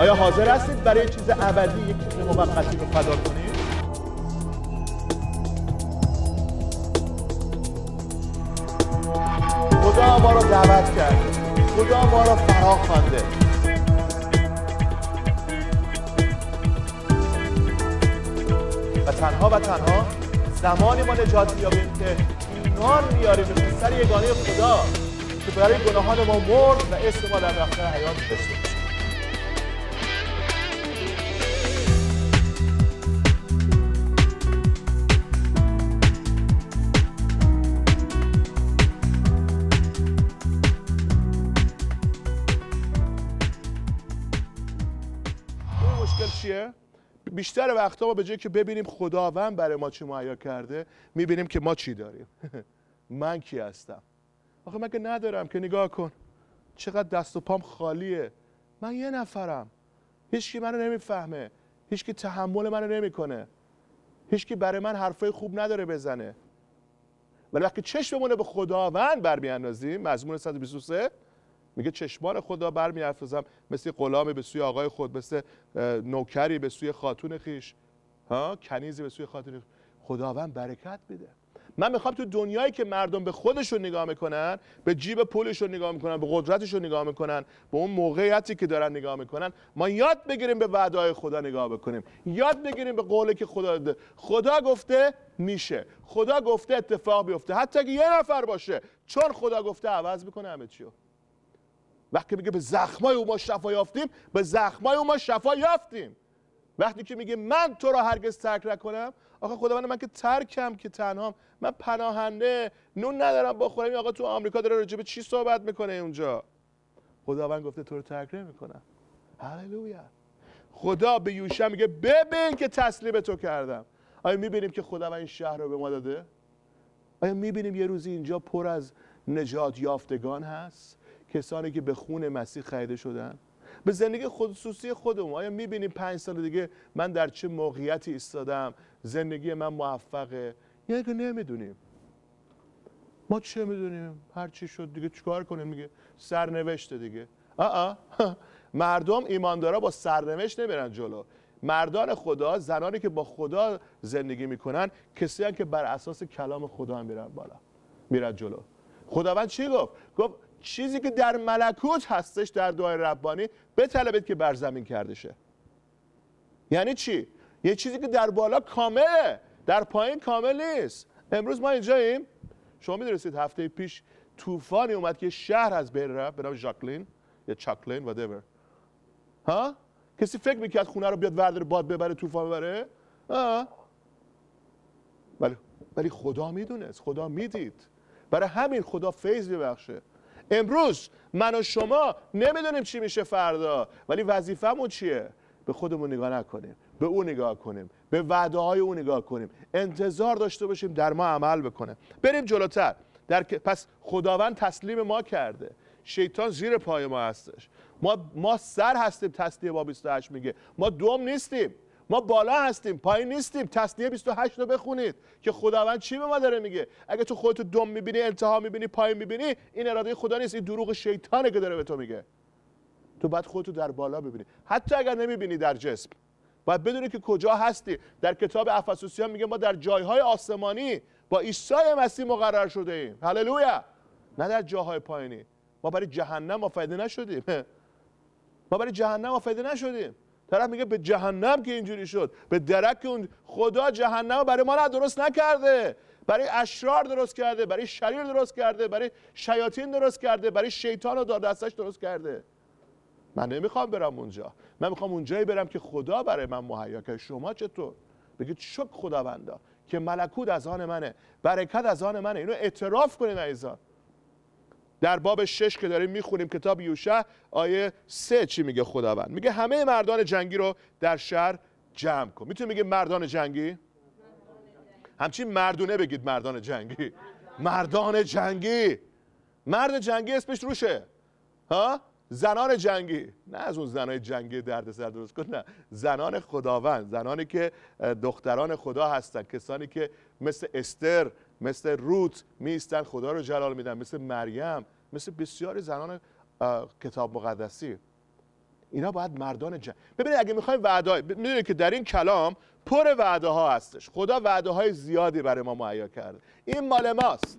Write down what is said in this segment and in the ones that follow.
آیا حاضر هستید برای چیز ابدی یک چیز موقتی رو فدا کنید خدا ما رو دعوت کرد خدا ما رو فرا خوانده و تنها و تنها زمانی ما نجات بیابیم که ایمان میاریم به پسر یگانه خدا که برای گناهان ما مرد و اسم ما در دفتر حیات مشکل چیه بیشتر وقتا ما به جایی که ببینیم خداوند برای ما چی مهیا کرده میبینیم که ما چی داریم من کی هستم آخه من که ندارم که نگاه کن چقدر دست و پام خالیه من یه نفرم هیچکی منو نمیفهمه هیچکی تحمل منو نمیکنه هیچکی برای من حرفای خوب نداره بزنه ولی وقتی چشممون به خداوند برمیاندازیم مزمور 123 میگه چشمان خدا بر برمیافرازم مثل قلام به سوی آقای خود مثل نوکری به سوی خاتون خیش ها کنیزی به سوی خاتون خیش. خداوند برکت بده. من میخوام تو دنیایی که مردم به خودشون نگاه میکنن به جیب پولشون نگاه میکنن به قدرتشون نگاه میکنن به اون موقعیتی که دارن نگاه میکنن ما یاد بگیریم به های خدا نگاه بکنیم یاد بگیریم به قولی که خدا داده خدا گفته میشه خدا گفته اتفاق بیفته حتی اگه یه نفر باشه چون خدا گفته عوض میکنه همه چیو وقتی میگه به زخمای او ما شفا یافتیم به زخمای او ما شفا یافتیم وقتی که میگه من تو را هرگز ترک نکنم آقا خداوند من که ترکم که تنها من پناهنده نون ندارم بخورم آقا تو آمریکا داره راجع به چی صحبت میکنه اونجا خداوند گفته تو رو ترک نمیکنم هللویا خدا به یوشع میگه ببین که تسلیم تو کردم آیا میبینیم که خداوند این شهر رو به ما داده آیا میبینیم یه روزی اینجا پر از نجات یافتگان هست کسانی که به خون مسیح خریده شدن به زندگی خصوصی خودمون آیا میبینیم پنج سال دیگه من در چه موقعیتی ایستادم زندگی من موفقه یا که نمیدونیم ما چه میدونیم هر چی شد دیگه چیکار کنیم میگه؟ سرنوشته دیگه آ مردم ایماندارا با سرنوشت نمیرن جلو مردان خدا زنانی که با خدا زندگی میکنن کسی که بر اساس کلام خدا هم میرن بالا میرن جلو خداوند چی گفت گفت چیزی که در ملکوت هستش در دعای ربانی بطلبید که بر زمین کرده شه یعنی چی یه چیزی که در بالا کامله در پایین کامل نیست امروز ما اینجاییم شما میدونستید هفته پیش طوفانی اومد که شهر از بین رفت به نام ژاکلین یا چاکلین whatever ها کسی فکر میکرد خونه رو بیاد وردر باد ببره طوفان ببره ها ولی خدا میدونست خدا میدید برای همین خدا فیض ببخشه. امروز من و شما نمیدونیم چی میشه فردا ولی وظیفهمون چیه به خودمون نگاه نکنیم به او نگاه کنیم به وعده های او نگاه کنیم انتظار داشته باشیم در ما عمل بکنه بریم جلوتر در... پس خداوند تسلیم ما کرده شیطان زیر پای ما هستش ما ما سر هستیم تسلیم با 28 میگه ما دوم نیستیم ما بالا هستیم پایین نیستیم تصنیه 28 رو بخونید که خداوند چی به ما داره میگه اگه تو خودتو دم میبینی انتها میبینی پایین میبینی این اراده خدا نیست این دروغ شیطانه که داره به تو میگه تو باید خودتو در بالا ببینی حتی اگر نمیبینی در جسم باید بدونی که کجا هستی در کتاب افسوسیان میگه ما در جایهای آسمانی با عیسی مسیح مقرر شده ایم هللویا نه در جاهای پایینی ما برای جهنم آفریده نشدیم ما برای جهنم آفریده نشدیم طرف میگه به جهنم که اینجوری شد به درک اون خدا جهنم برای ما نه درست نکرده برای اشرار درست کرده برای شریر درست کرده برای شیاطین درست کرده برای شیطان و دار دستش درست کرده من نمیخوام برم اونجا من میخوام اونجایی برم که خدا برای من مهیا کرده شما چطور بگید شک خداوندا که ملکوت از آن منه برکت از آن منه اینو اعتراف کنید عزیزان در باب شش که داریم میخونیم کتاب یوشع آیه سه چی میگه خداوند میگه همه مردان جنگی رو در شهر جمع کن میتونی میگه مردان جنگی همچین مردونه بگید مردان جنگی مردان جنگی مرد جنگی اسمش روشه ها زنان جنگی نه از اون زنای جنگی دردسر درست کن نه زنان خداوند زنانی که دختران خدا هستن کسانی که مثل استر مثل روت میستن خدا رو جلال میدن مثل مریم مثل بسیاری زنان کتاب مقدسی اینا باید مردان جنگ ببینید اگه میخوایم وعده میدونید که در این کلام پر وعده ها هستش خدا وعده های زیادی برای ما مهیا کرده این مال ماست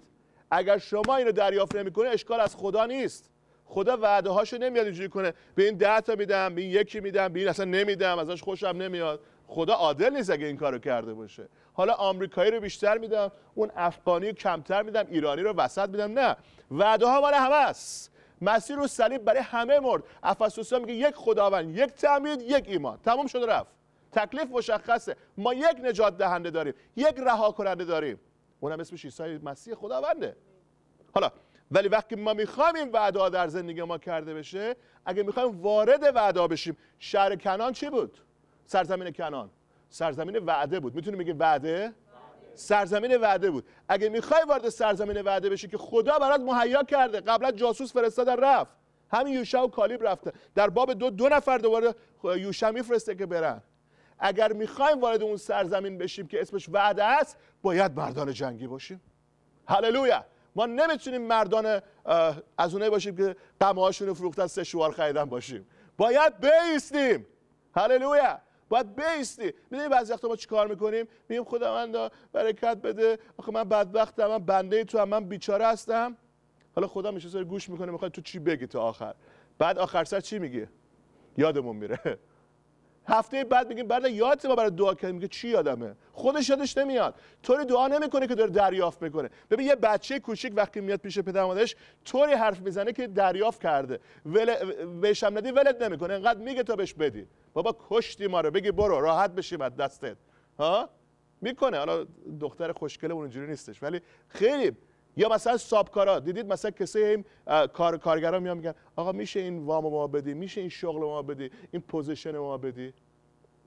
اگر شما اینو دریافت نمیکنه اشکال از خدا نیست خدا وعده هاشو نمیاد اینجوری کنه به این ده تا میدم به این یکی میدم به این اصلا نمیدم ازش خوشم نمیاد خدا عادل نیست اگه این کارو کرده باشه حالا آمریکایی رو بیشتر میدم اون افغانی رو کمتر میدم ایرانی رو وسط میدم نه وعده ها برای همه است مسیر و صلیب برای همه مرد افسوسا میگه یک خداوند یک تعمید یک ایمان تمام شده رفت تکلیف مشخصه ما یک نجات دهنده داریم یک رها کننده داریم اونم اسمش عیسی مسیح خداونده حالا ولی وقتی ما میخوایم این وعدا در زندگی ما کرده بشه اگه میخوایم وارد وعدا بشیم شهر کنان چی بود سرزمین کنان سرزمین وعده بود میتونیم بگیم وعده سرزمین وعده بود اگه میخوای وارد سرزمین وعده بشی که خدا برات مهیا کرده قبلا جاسوس فرستاد رفت همین یوشا و کالیب رفته در باب دو دو نفر دوباره یوشا میفرسته که برن اگر میخوایم وارد اون سرزمین بشیم که اسمش وعده است باید مردان جنگی باشیم هللویا ما نمیتونیم مردان از اونایی باشیم که قمه فروختن سه شوار خریدن باشیم باید بیستیم هللویا باید بیستی میدونی بعضی وقتا ما چیکار میکنیم میگیم خداوندا برکت بده آخه من بدبختم من بنده تو هم من بیچاره هستم حالا خدا میشه سر گوش میکنه میخواد تو چی بگی تا آخر بعد آخر سر چی میگی یادمون میره هفته بعد میگیم بعد بله، یادت ما برای دعا کردیم میگه چی یادمه خودش یادش نمیاد طوری دعا نمیکنه که داره دریافت میکنه ببین یه بچه کوچیک وقتی میاد پیش پدر مادرش طوری حرف میزنه که دریافت کرده ول بهشم ندی ولت نمیکنه انقدر میگه تا بهش بدی بابا کشتی ما رو بگی برو راحت بشی بعد دستت ها میکنه حالا دختر خوشگله اونجوری نیستش ولی خیلی یا مثلا سابکارا دیدید مثلا کسی این کار کارگرا میان میگن آقا میشه این وام ما بدی میشه این شغل ما بدی این پوزیشن ما بدی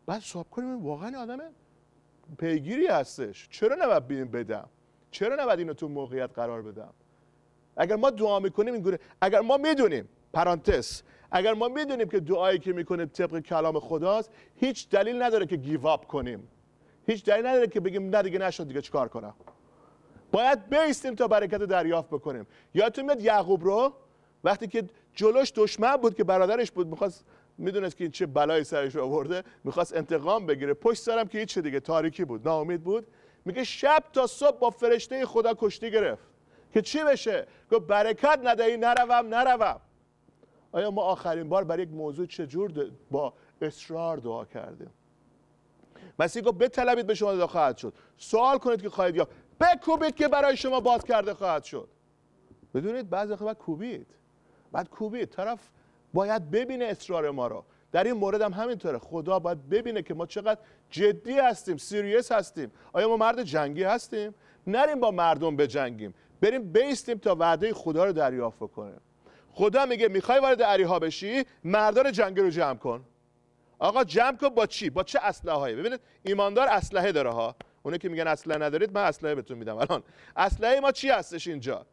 بعد سابکار واقعا آدم پیگیری هستش چرا نباید بیم بدم چرا نباید اینو تو موقعیت قرار بدم اگر ما دعا میکنیم این اگر ما میدونیم پرانتز اگر ما میدونیم که دعایی که میکنیم طبق کلام خداست هیچ دلیل نداره که گیواب کنیم هیچ دلیل نداره که بگیم نه دیگه نشد دیگه چیکار کنم باید بیستیم تا برکت رو دریافت بکنیم یادتون میاد یعقوب رو وقتی که جلوش دشمن بود که برادرش بود میخواست میدونست که این چه بلایی سرش آورده میخواست انتقام بگیره پشت سرم که هیچ دیگه تاریکی بود ناامید بود میگه شب تا صبح با فرشته خدا کشتی گرفت که چی بشه گفت برکت ندهی نروم نروم آیا ما آخرین بار برای یک موضوع جور با اصرار دعا کردیم مسیح گفت بطلبید به شما داده خواهد شد سوال کنید که خواهید یا بکوبید که برای شما باز کرده خواهد شد بدونید بعضی وقت باید کوبید بعد کوبید طرف باید ببینه اصرار ما رو در این مورد هم همینطوره خدا باید ببینه که ما چقدر جدی هستیم سیریس هستیم آیا ما مرد جنگی هستیم نریم با مردم بجنگیم بریم بیستیم تا وعده خدا رو دریافت کنیم خدا میگه میخوای وارد عریها بشی مردان جنگی رو جمع کن آقا جمع کن با چی با چه اسلحه‌ای ببینید ایماندار اسلحه داره ها اونه که میگن اصلا ندارید من اسلحه بهتون میدم الان اسلحه ما چی هستش اینجا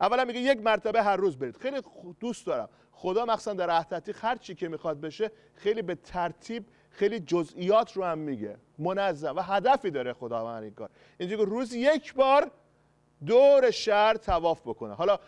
اولا میگه یک مرتبه هر روز برید خیلی دوست دارم خدا مخصوصا در احتتیق هر چی که میخواد بشه خیلی به ترتیب خیلی جزئیات رو هم میگه منظم و هدفی داره خداوند این کار اینجا روز یک بار دور شهر تواف بکنه حالا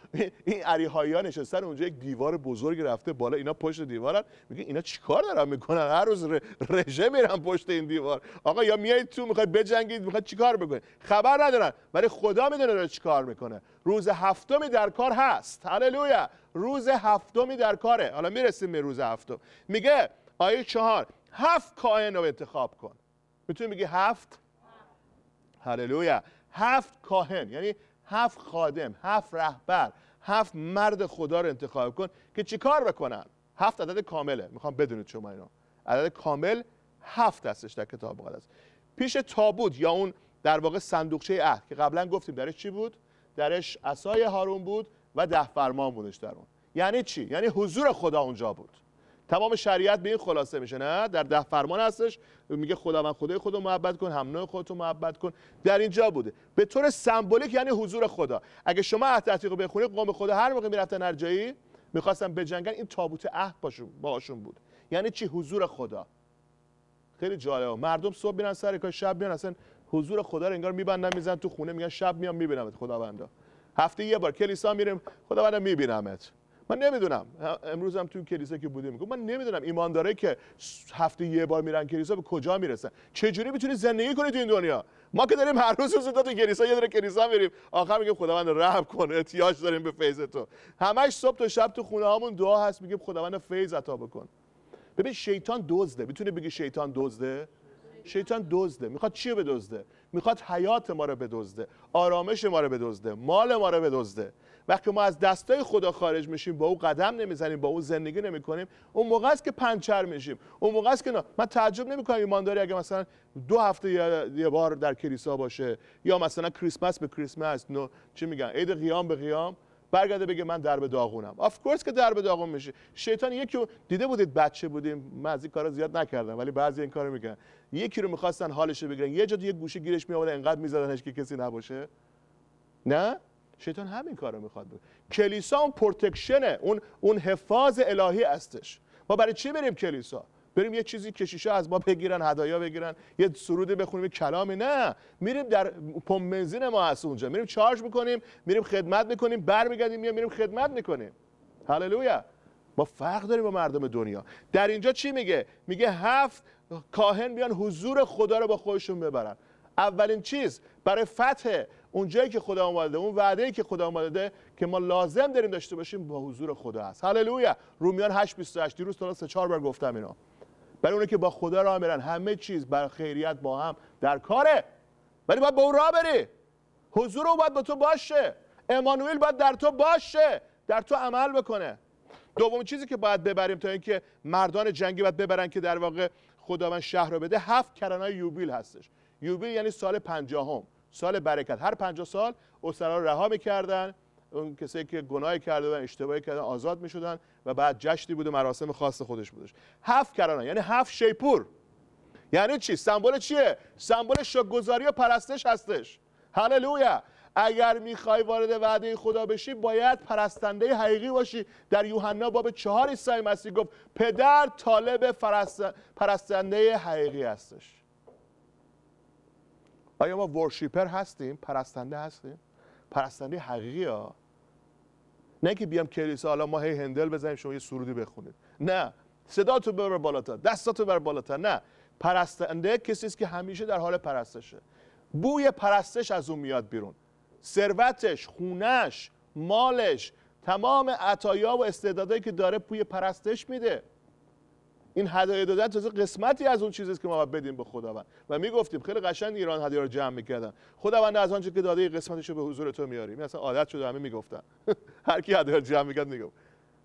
این عریهایی ها نشستن اونجا یک دیوار بزرگ رفته بالا اینا پشت دیوارن میگه اینا چیکار دارن میکنن هر روز رژه میرن پشت این دیوار آقا یا میایید تو میخواید بجنگید میخواید چیکار بکنید خبر ندارن ولی خدا میدونه داره چیکار میکنه روز هفتمی در کار هست هللویا روز هفتمی در کاره حالا میرسیم به روز هفتم میگه آیه چهار هفت کاهن رو انتخاب کن میتونی میگی هفت هللویا هفت کاهن یعنی هفت خادم هفت رهبر هفت مرد خدا رو انتخاب کن که چیکار بکنن هفت عدد کامله میخوام بدونید شما اینا عدد کامل هفت هستش در کتاب مقدس پیش تابوت یا اون در واقع صندوقچه عهد که قبلا گفتیم درش چی بود درش عصای هارون بود و ده فرمان بودش در اون یعنی چی یعنی حضور خدا اونجا بود تمام شریعت به این خلاصه میشه نه در ده فرمان هستش میگه خداوند خدای خود رو محبت کن هم نوع خودت رو محبت کن در اینجا بوده به طور سمبولیک یعنی حضور خدا اگه شما عهد عتیق رو بخونید قوم خدا هر موقع میرفتن هر جایی میخواستن بجنگن این تابوت عهد باشون بود یعنی چی حضور خدا خیلی جالبه مردم صبح میرن سر کار شب میان اصلا حضور خدا رو انگار میبندن میزن تو خونه میگن شب میام میبینمت خداوندا هفته یه بار کلیسا میریم خداوندا میبینمت من نمیدونم امروز هم تو کلیسا که بودیم میگم من نمیدونم داره که هفته یه بار میرن کلیسا به کجا میرسن چجوری میتونی زندگی کنی تو این دنیا ما که داریم هر روز روز تو کلیسا یه داره کلیسا میریم آخر میگیم خداوند رحم کن احتیاج داریم به فیض تو همش صبح تا شب تو خونه هامون دعا هست میگیم خداوند فیض عطا بکن ببین شیطان دزده میتونه بگی شیطان دزده شیطان دزده میخواد چی بدزده میخواد حیات ما رو بدزده آرامش ما رو بدزده مال ما رو بدزده وقتی ما از دستای خدا خارج میشیم با او قدم نمیزنیم با او زندگی نمیکنیم اون موقع است که پنچر میشیم اون موقع است که نا. من تعجب نمیکنم ایمانداری اگه مثلا دو هفته یه بار در کلیسا باشه یا مثلا کریسمس به کریسمس نو چی میگن عید قیام به قیام برگرده بگه من در داغونم آف کورس که در داغون میشه شیطان یکی دیده بودید بچه بودیم من از این کارا زیاد نکردم ولی بعضی این کارو میکنن یکی رو میخواستن حالش بگیرن یه جا یه گوشه گیرش می انقدر میزدنش که کسی نباشه نه شیطان همین کار رو میخواد بود. کلیسا اون پرتکشنه اون اون حفاظ الهی هستش ما برای چی بریم کلیسا بریم یه چیزی کشیشا از ما بگیرن هدایا بگیرن یه سرودی بخونیم کلامی نه میریم در پمپ بنزین ما هست اونجا میریم چارج میکنیم میریم خدمت میکنیم برمیگردیم میایم میریم خدمت میکنیم هللویا ما فرق داریم با مردم دنیا در اینجا چی میگه میگه هفت کاهن بیان حضور خدا رو با خودشون ببرن اولین چیز برای فتح جایی که خدا اومده اون وعده ای که خدا اومده که ما لازم داریم داشته باشیم با حضور خدا هست هللویا رومیان 8 دیروز تا سه بار گفتم اینا برای اونه که با خدا راه میرن همه چیز بر خیریت با هم در کاره ولی باید با اون راه بری حضور او باید با تو باشه امانوئل باید در تو باشه در تو عمل بکنه دوم چیزی که باید ببریم تا اینکه مردان جنگی باید ببرن که در واقع خداوند شهر رو بده هفت کرانه یوبیل هستش یوبیل یعنی سال پنجاهم سال برکت هر 50 سال اسرا رو رها میکردن اون کسایی که گناهی کرده بودن اشتباهی کرده، آزاد میشدن و بعد جشنی بود و مراسم خاص خودش بودش هفت کرانه یعنی هفت شیپور یعنی چی سمبل چیه سمبل شکرگزاری و پرستش هستش هللویا اگر میخوای وارد وعده خدا بشی باید پرستنده حقیقی باشی در یوحنا باب چهار عیسی مسیح گفت پدر طالب پرستنده حقیقی هستش آیا ما ورشیپر هستیم پرستنده هستیم پرستنده حقیقی ها نه که بیام کلیسا حالا ما هی هندل بزنیم شما یه سرودی بخونید نه صدا تو ببر بالاتر دستاتو بر بالاتر نه پرستنده کسی است که همیشه در حال پرستشه بوی پرستش از اون میاد بیرون ثروتش خونش مالش تمام عطایا و استعدادهایی که داره بوی پرستش میده این هدیه دادن تازه قسمتی از اون چیزیست که ما باید بدیم به خداوند و میگفتیم خیلی قشنگ ایران هدیه رو جمع میکردن خداوند از آنچه که داده قسمتش رو به حضور تو میاریم این یعنی اصلا عادت شده همه میگفتن هر کی هدیه جمع میکرد میگفت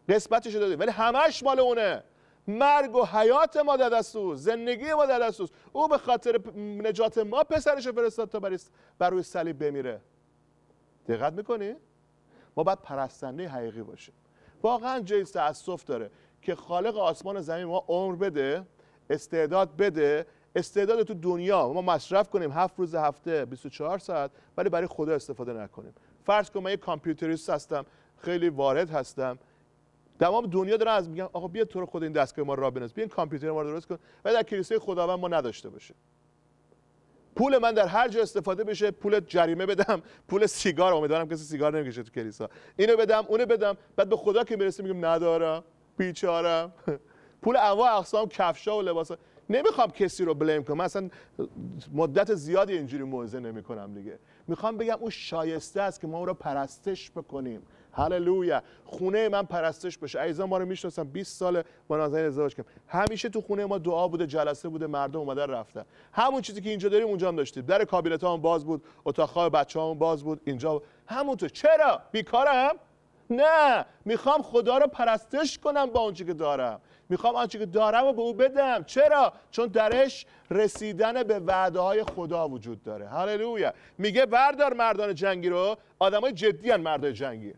قسمتش داده ولی همش مال اونه مرگ و حیات ما در دست اوست زندگی ما در دست اوست او به خاطر نجات ما پسرش فرستاد تا بر روی صلیب بمیره دقت میکنی ما باید پرستنده حقیقی باشیم واقعا جیس تاسف داره که خالق آسمان زمین ما عمر بده استعداد بده استعداد تو دنیا ما مصرف کنیم هفت روز هفته 24 ساعت ولی برای خدا استفاده نکنیم فرض کن من یک کامپیوتریست هستم خیلی وارد هستم تمام دنیا دارن از میگن آقا بیا تو رو خود این دستگاه ما را بنز بیا کامپیوتر ما رو درست کن و در کلیسای خداوند ما نداشته باشه پول من در هر جا استفاده بشه پول جریمه بدم پول سیگار امیدوارم کسی سیگار نمیکشه تو کلیسا اینو بدم اونو بدم بعد به خدا که میرسه میگم ندارم بیچارم پول انواع اقسام کفشا و لباس نمیخوام کسی رو بلیم کنم اصلا مدت زیادی اینجوری موعظه نمیکنم دیگه میخوام بگم اون شایسته است که ما او رو پرستش بکنیم هللویا خونه من پرستش بشه عزیزان ما رو میشناسن 20 سال با نازنین ازدواج کردم همیشه تو خونه ما دعا بوده جلسه بوده مردم اومدن رفتن همون چیزی که اینجا داریم اونجا هم داشتیم در کابینت هم باز بود اتاق خواب بچه‌هامون باز بود اینجا همونطور چرا بیکارم نه میخوام خدا رو پرستش کنم با اونچه که دارم میخوام آنچه که دارم رو به او بدم چرا چون درش رسیدن به وعده های خدا وجود داره هللویا میگه بردار مردان جنگی رو آدمای جدی ان مردان جنگی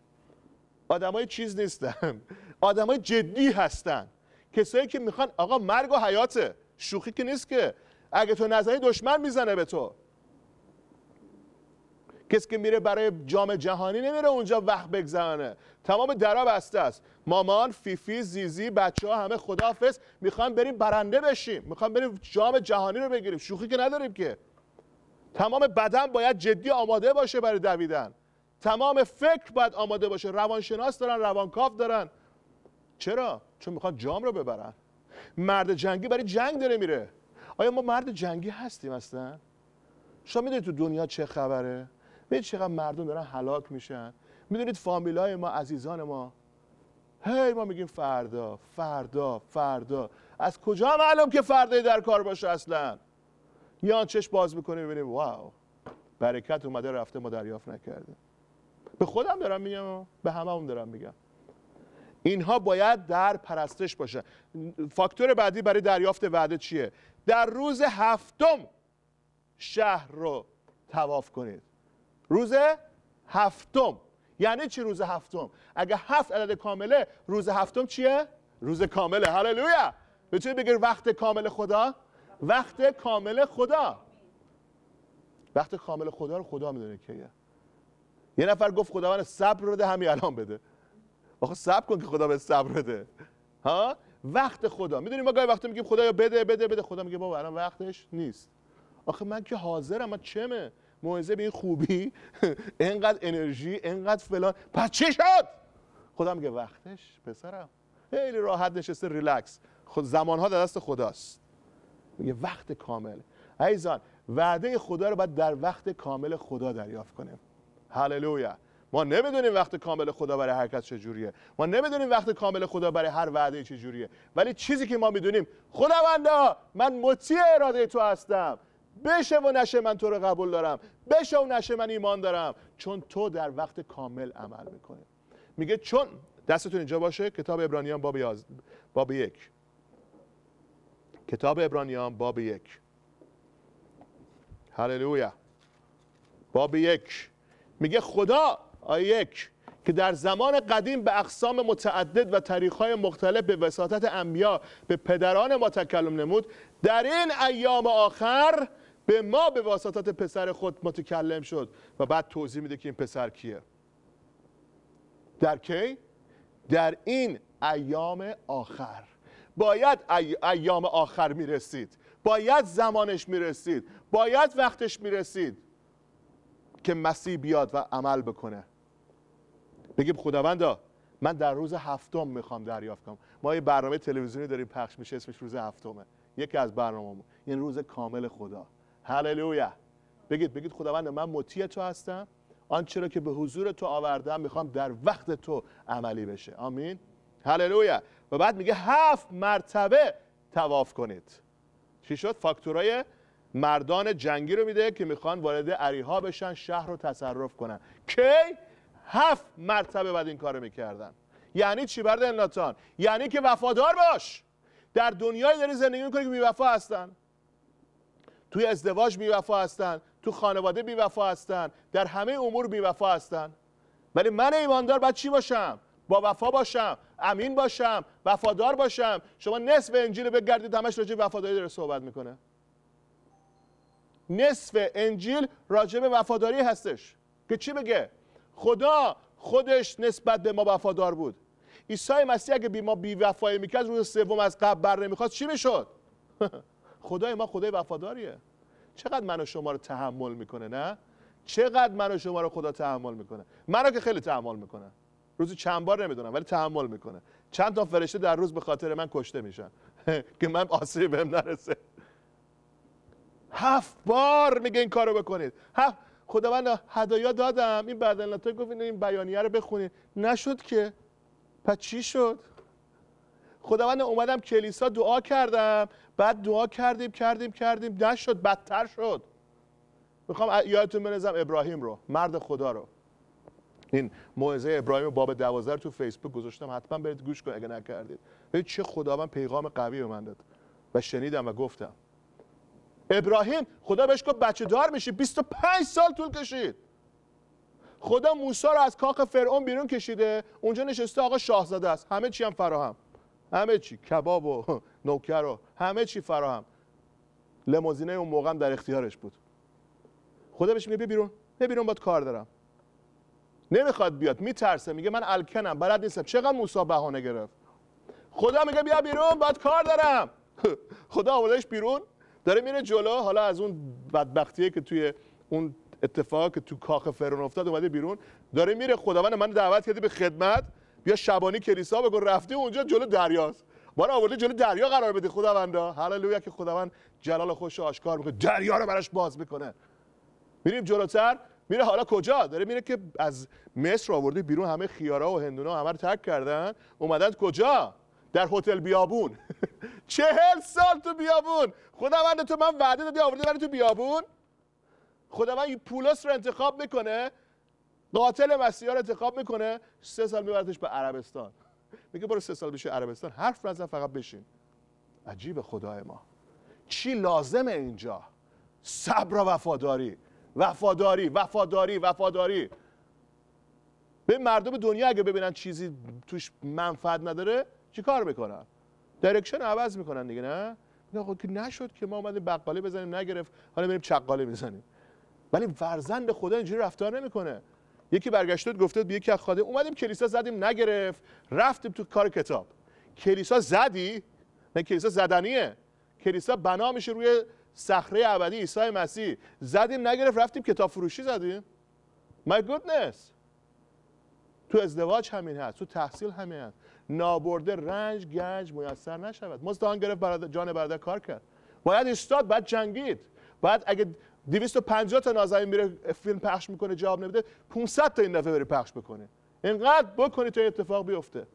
آدمای چیز نیستن آدمای جدی هستن کسایی که میخوان آقا مرگ و حیاته شوخی که نیست که اگه تو نظری دشمن میزنه به تو کسی که میره برای جام جهانی نمیره اونجا وقت بگذرانه تمام درا بسته است مامان فیفی زیزی بچه ها همه خدافظ میخوام بریم برنده بشیم میخوام بریم جام جهانی رو بگیریم شوخی که نداریم که تمام بدن باید جدی آماده باشه برای دویدن تمام فکر باید آماده باشه روانشناس دارن روانکاو دارن چرا چون میخوان جام رو ببرن مرد جنگی برای جنگ داره میره آیا ما مرد جنگی هستیم اصلا شما تو دنیا چه خبره ببینید چقدر مردم دارن هلاک میشن میدونید فامیلای ما عزیزان ما هی ما میگیم فردا فردا فردا از کجا معلوم که فردای در کار باشه اصلا یا چش باز میکنه ببینیم واو برکت اومده رفته ما دریافت نکردیم به خودم دارم میگم به همون دارم میگم اینها باید در پرستش باشه فاکتور بعدی برای دریافت وعده چیه در روز هفتم شهر رو تواف کنید روز هفتم یعنی چی روز هفتم اگه هفت عدد کامله روز هفتم چیه روز کامله هللویا بتونی بگیر وقت کامل خدا وقت کامل خدا وقت کامل خدا رو خدا میدونه کیه یه نفر گفت خداوند صبر رو همین الان بده آخه صبر کن که خدا به صبر بده ها وقت خدا میدونی ما گاهی وقتی میگیم خدایا بده بده بده خدا میگه بابا الان وقتش نیست آخه من که حاضرم من چمه موعظه به این خوبی انقدر انرژی انقدر فلان پس چی شد خدا میگه وقتش پسرم خیلی راحت نشسته ریلکس خود زمانها در دست خداست میگه وقت کامل عزیزان وعده خدا رو باید در وقت کامل خدا دریافت کنیم هللویا ما نمیدونیم وقت کامل خدا برای هر کس چجوریه ما نمیدونیم وقت کامل خدا برای هر وعده چجوریه ولی چیزی که ما میدونیم خداوندا من مطیع اراده تو هستم بشه و نشه من تو رو قبول دارم بشه و نشه من ایمان دارم چون تو در وقت کامل عمل میکنی میگه چون دستتون اینجا باشه کتاب ابرانیان باب, باب یک کتاب ابرانیان باب یک هللویا باب یک میگه خدا آیه یک که در زمان قدیم به اقسام متعدد و تاریخهای مختلف به وساطت انبیا به پدران ما تکلم نمود در این ایام آخر به ما به واسطات پسر خود متکلم شد و بعد توضیح میده که این پسر کیه در کی در این ایام آخر باید ایام آخر میرسید باید زمانش میرسید باید وقتش میرسید که مسیح بیاد و عمل بکنه بگیم خداوندا من در روز هفتم میخوام دریافت کنم ما یه برنامه تلویزیونی داریم پخش میشه اسمش روز هفتمه یکی از برنامه‌مون یعنی روز کامل خدا هللویا بگید بگید خداوند من مطیع تو هستم آنچه را که به حضور تو آوردم میخوام در وقت تو عملی بشه آمین هللویا و بعد میگه هفت مرتبه تواف کنید چی شد فاکتورای مردان جنگی رو میده که میخوان وارد عریها بشن شهر رو تصرف کنن کی هفت مرتبه بعد این کارو میکردن یعنی چی برد ناتان یعنی که وفادار باش در دنیای داری زندگی میکنی که وفا هستن توی ازدواج بیوفا هستن تو خانواده بیوفا هستن در همه امور بیوفا هستن ولی من ایماندار باید چی باشم با وفا باشم امین باشم وفادار باشم شما نصف انجیل بگردید همش راجع وفاداری داره صحبت میکنه نصف انجیل راجع به وفاداری هستش که چی بگه خدا خودش نسبت به ما وفادار بود عیسی مسیح اگه بی ما بی وفایی میکرد روز سوم از قبر نمیخواست چی میشد خدای ما خدای وفاداریه چقدر منو شما رو تحمل میکنه نه چقدر منو شما رو خدا تحمل میکنه منو که خیلی تحمل میکنه روزی چند بار نمیدونم ولی تحمل میکنه چند تا فرشته در روز به خاطر من کشته میشن که من آسیب بهم نرسه هفت بار میگه این کارو بکنید هفت خداوند هدایا دادم این بدنلاتا گفت این بیانیه رو بخونید نشد که پس چی شد خداوند اومدم کلیسا دعا کردم بعد دعا کردیم کردیم کردیم نشد بدتر شد میخوام یادتون بنزم ابراهیم رو مرد خدا رو این موعظه ابراهیم باب دوازده تو فیسبوک گذاشتم حتما برید گوش کن اگه نکردید ببین چه خداوند پیغام قوی به من داد و شنیدم و گفتم ابراهیم خدا بهش گفت بچه دار میشی 25 سال طول کشید خدا موسا رو از کاخ فرعون بیرون کشیده اونجا نشسته آقا شاهزاده است همه چی هم فراهم همه چی کباب و نوکر رو، همه چی فراهم لموزینه اون موقع در اختیارش بود خدا بهش میگه بیرون بیا بیرون باید کار دارم نمیخواد بیاد میترسه میگه من الکنم بلد نیستم چقدر موسی بهانه گرفت خدا میگه بیا بیرون باید کار دارم خدا اولش بیرون داره میره جلو حالا از اون بدبختیه که توی اون اتفاق که تو کاخ فرعون افتاد اومده بیرون داره میره خداوند من دعوت کردی به خدمت بیا شبانی کلیسا بگو رفتی اونجا جلو دریاست برای آورده جلو دریا قرار بده خداوندا هللویا که خداوند جلال خوش آشکار میکنه دریا رو براش باز میکنه میریم جلوتر میره حالا کجا داره میره که از مصر آورده بیرون همه خیارا و هندونا همه رو ترک کردن اومدن کجا در هتل بیابون چهل سال تو بیابون خداوند تو من وعده دادی آورده برای تو بیابون خداوند پولس رو انتخاب میکنه قاتل مسیح انتخاب میکنه سه سال میبردش به عربستان میگه برو سه سال بشه عربستان حرف نزن فقط بشین عجیب خدای ما چی لازمه اینجا صبر و وفاداری وفاداری وفاداری وفاداری به مردم دنیا اگه ببینن چیزی توش منفعت نداره چی کار میکنن دایرکشن عوض میکنن دیگه نه نه که نشد که ما اومدیم بقاله بزنیم نگرفت حالا بریم چقاله میزنیم ولی فرزند خدا اینجوری رفتار نمیکنه یکی برگشته گفته به یکی خادم اومدیم کلیسا زدیم نگرفت رفتیم تو کار کتاب کلیسا زدی نه کلیسا زدنیه کلیسا بنا میشه روی صخره ابدی عیسی مسیح زدیم نگرفت رفتیم کتاب فروشی زدیم مای گودنس تو ازدواج همین هست تو تحصیل همین هست نابرده رنج گنج میسر نشود مستهان گرفت برادر جان برادر کار کرد باید استاد باید جنگید بعد اگه 250 تا نازنین میره فیلم پخش میکنه جواب نمیده 500 تا این دفعه بری پخش بکنه اینقدر بکنی تا اتفاق بیفته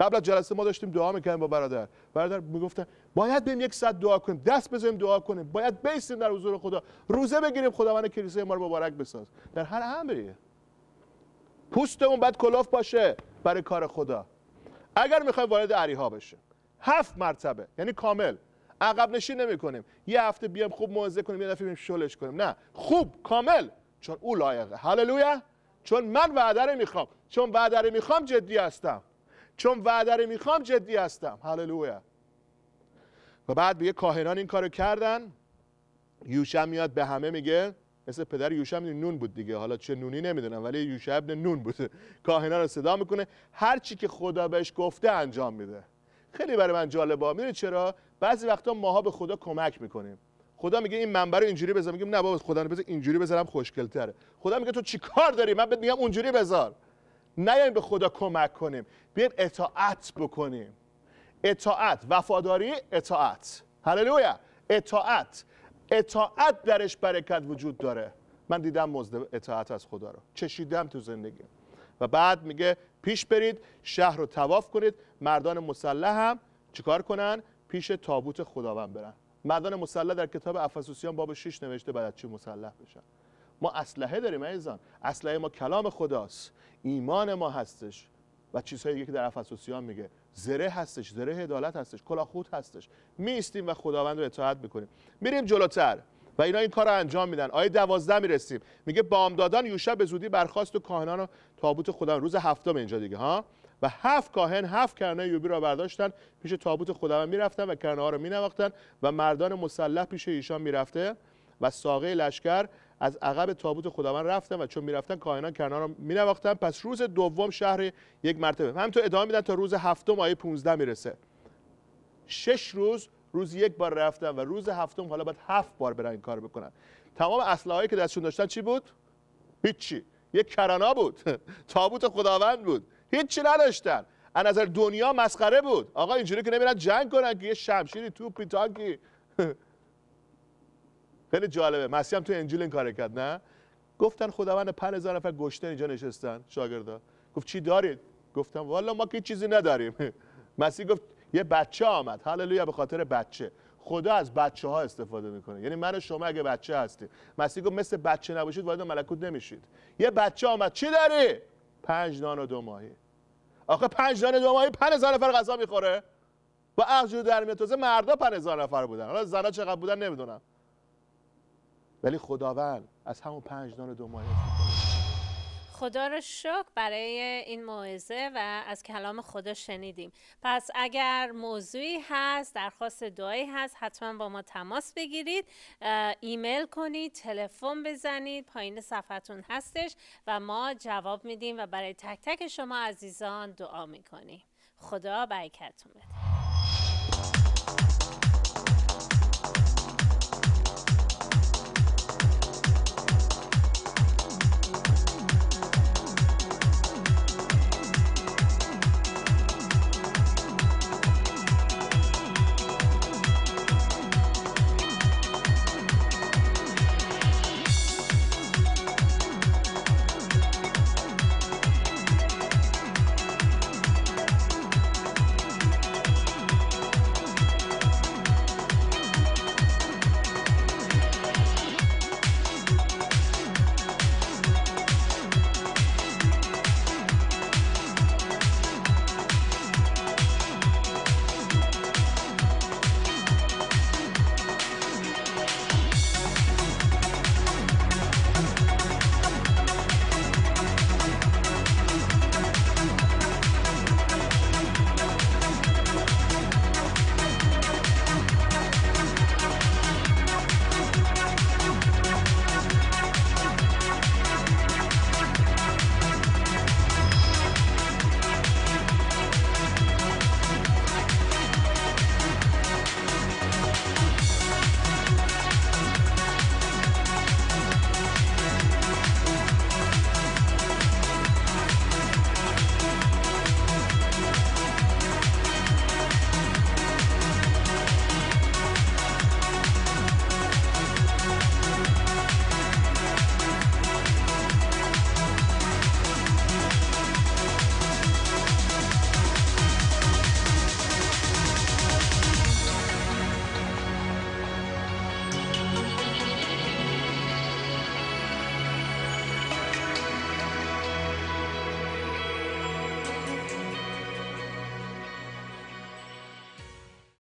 قبل از جلسه ما داشتیم دعا میکنیم با برادر برادر میگفتن باید بریم یک ساعت دعا کنیم دست بزنیم دعا کنیم باید بیستیم در حضور خدا روزه بگیریم خداوند کلیسای ما رو مبارک بساز در هر امریه پوستمون باید کلاف باشه برای کار خدا اگر میخوایم وارد عریها بشه هفت مرتبه یعنی کامل عقب نشین کنیم یه هفته بیام خوب موزه کنیم یه دفعه بیام شلش کنیم نه خوب کامل چون او لایقه هللویا چون من وعده رو میخوام چون وعده رو میخوام جدی هستم چون وعده رو میخوام جدی هستم هللویا و بعد به یه کاهنان این کارو کردن یوشع میاد به همه میگه مثل پدر یوشع نون بود دیگه حالا چه نونی نمیدونم ولی یوشع ابن نون بود کاهنا رو صدا میکنه هر چی که خدا بهش گفته انجام میده خیلی برای من جالبه میدونی چرا بعضی وقتا ماها به خدا کمک میکنیم خدا میگه این منبرو رو اینجوری بذار میگیم نه بابا خدا بذار اینجوری بذارم تره خدا میگه تو چیکار داری من میگم اونجوری بذار نیایم به خدا کمک کنیم بیایم اطاعت بکنیم اطاعت وفاداری اطاعت هللویا اطاعت اطاعت درش برکت وجود داره من دیدم مزد اطاعت از خدا رو چشیدم تو زندگی و بعد میگه پیش برید شهر رو تواف کنید مردان مسلح هم چیکار کنن پیش تابوت خداوند برن مردان مسلح در کتاب افسوسیان باب 6 نوشته بعد چی مسلح بشن ما اسلحه داریم ایزان اسلحه ما کلام خداست ایمان ما هستش و چیزهایی که در افسوسیان میگه زره هستش زره عدالت هستش کلا خود هستش میستیم و خداوند رو اطاعت میکنیم میریم جلوتر و اینا این کار رو انجام میدن آیه دوازده میرسیم میگه بامدادان یوشع به زودی برخواست و کاهنان و تابوت خدا روز هفتم اینجا دیگه ها و هفت کاهن هفت کرنه یوبی را برداشتن پیش تابوت خداوند میرفتن و کرنه ها را مینواختن و مردان مسلح پیش ایشان میرفته و ساقه لشکر از عقب تابوت خداوند رفتن و چون میرفتن کاهنان کرنا را مینواختن پس روز دوم شهر یک مرتبه همینطور ادامه میدن تا روز هفتم آیه 15 میرسه شش روز روز یک بار رفتن و روز هفتم حالا باید هفت بار برن این کار بکنن تمام اسلحه که دستشون داشتن چی بود هیچی یک کرانا بود تابوت خداوند بود هیچی نداشتن از نظر دنیا مسخره بود آقا اینجوری که نمیرن جنگ کنن که یه شمشیری تو پیتاکی خیلی جالبه مسیح هم تو انجیل این کار کرد نه گفتن خداوند 5000 نفر گشته اینجا نشستن شاگردا گفت چی دارید گفتم والا ما که چیزی نداریم مسیح گفت یه بچه آمد هللویا به خاطر بچه خدا از بچه ها استفاده میکنه یعنی من و شما اگه بچه هستیم مسیح گفت مثل بچه نباشید وارد ملکوت نمیشید یه بچه آمد چی داری پنج نان و دو ماهی آخه پنج دانه دو ماهی پن هزار نفر غذا میخوره و از در میاد توزه مردا پن هزار نفر بودن حالا زنها چقدر بودن نمیدونم ولی خداوند از همون پنج دانه دو ماهی خدا رو شکر برای این موعظه و از کلام خدا شنیدیم پس اگر موضوعی هست درخواست دعایی هست حتما با ما تماس بگیرید ایمیل کنید تلفن بزنید پایین صفحتون هستش و ما جواب میدیم و برای تک تک شما عزیزان دعا میکنیم خدا برکتتون بده